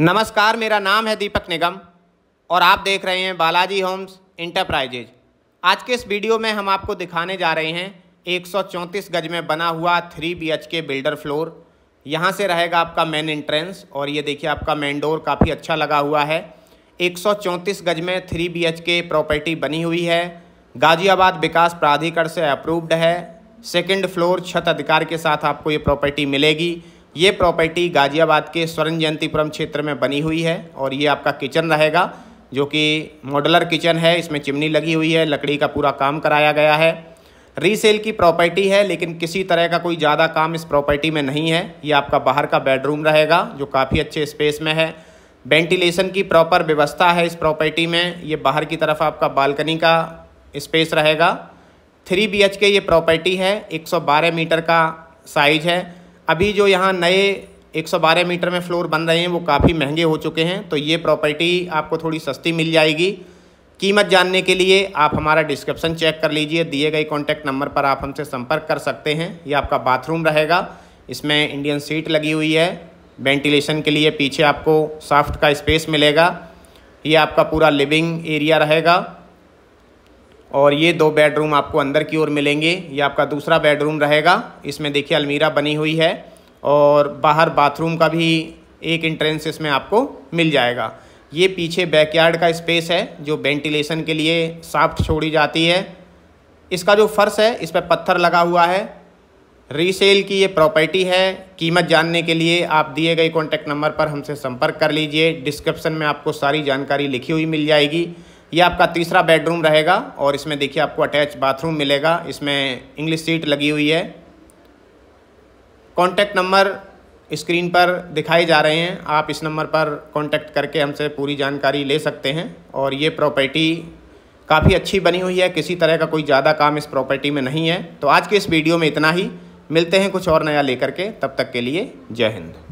नमस्कार मेरा नाम है दीपक निगम और आप देख रहे हैं बालाजी होम्स इंटरप्राइजेज आज के इस वीडियो में हम आपको दिखाने जा रहे हैं 134 गज में बना हुआ three B K builder floor यहाँ से रहेगा आपका मेन इंट्रेंस और ये देखिए आपका मेन डोर काफ़ी अच्छा लगा हुआ है 134 गज में थ्री बी के प्रॉपर्टी बनी हुई है गाज़ियाबाद विकास प्राधिकरण से अप्रूव्ड है सेकेंड फ्लोर छत अधिकार के साथ आपको ये प्रॉपर्टी मिलेगी ये प्रॉपर्टी गाजियाबाद के स्वर्ण जयंतीपुरम क्षेत्र में बनी हुई है और ये आपका किचन रहेगा जो कि मॉडलर किचन है इसमें चिमनी लगी हुई है लकड़ी का पूरा काम कराया गया है रीसेल की प्रॉपर्टी है लेकिन किसी तरह का कोई ज़्यादा काम इस प्रॉपर्टी में नहीं है ये आपका बाहर का बेडरूम रहेगा जो काफ़ी अच्छे स्पेस में है वेंटिलेशन की प्रॉपर व्यवस्था है इस प्रॉपर्टी में ये बाहर की तरफ आपका बालकनी का स्पेस रहेगा थ्री बी के ये प्रॉपर्टी है एक मीटर का साइज है अभी जो यहाँ नए 112 मीटर में फ्लोर बन रहे हैं वो काफ़ी महंगे हो चुके हैं तो ये प्रॉपर्टी आपको थोड़ी सस्ती मिल जाएगी कीमत जानने के लिए आप हमारा डिस्क्रिप्शन चेक कर लीजिए दिए गए कॉन्टैक्ट नंबर पर आप हमसे संपर्क कर सकते हैं ये आपका बाथरूम रहेगा इसमें इंडियन सीट लगी हुई है वेंटिलेशन के लिए पीछे आपको साफ्ट का स्पेस मिलेगा ये आपका पूरा लिविंग एरिया रहेगा और ये दो बेडरूम आपको अंदर की ओर मिलेंगे ये आपका दूसरा बेडरूम रहेगा इसमें देखिए अलमीरा बनी हुई है और बाहर बाथरूम का भी एक इंट्रेंस इसमें आपको मिल जाएगा ये पीछे बैकयार्ड का स्पेस है जो वेंटिलेशन के लिए साफ्ट छोड़ी जाती है इसका जो फ़र्श है इस पर पत्थर लगा हुआ है रीसेल की ये प्रॉपर्टी है कीमत जानने के लिए आप दिए गए कॉन्टैक्ट नंबर पर हमसे संपर्क कर लीजिए डिस्क्रिप्शन में आपको सारी जानकारी लिखी हुई मिल जाएगी ये आपका तीसरा बेडरूम रहेगा और इसमें देखिए आपको अटैच बाथरूम मिलेगा इसमें इंग्लिश सीट लगी हुई है कॉन्टैक्ट नंबर स्क्रीन पर दिखाई जा रहे हैं आप इस नंबर पर कांटेक्ट करके हमसे पूरी जानकारी ले सकते हैं और ये प्रॉपर्टी काफ़ी अच्छी बनी हुई है किसी तरह का कोई ज़्यादा काम इस प्रॉपर्टी में नहीं है तो आज के इस वीडियो में इतना ही मिलते हैं कुछ और नया लेकर के तब तक के लिए जय हिंद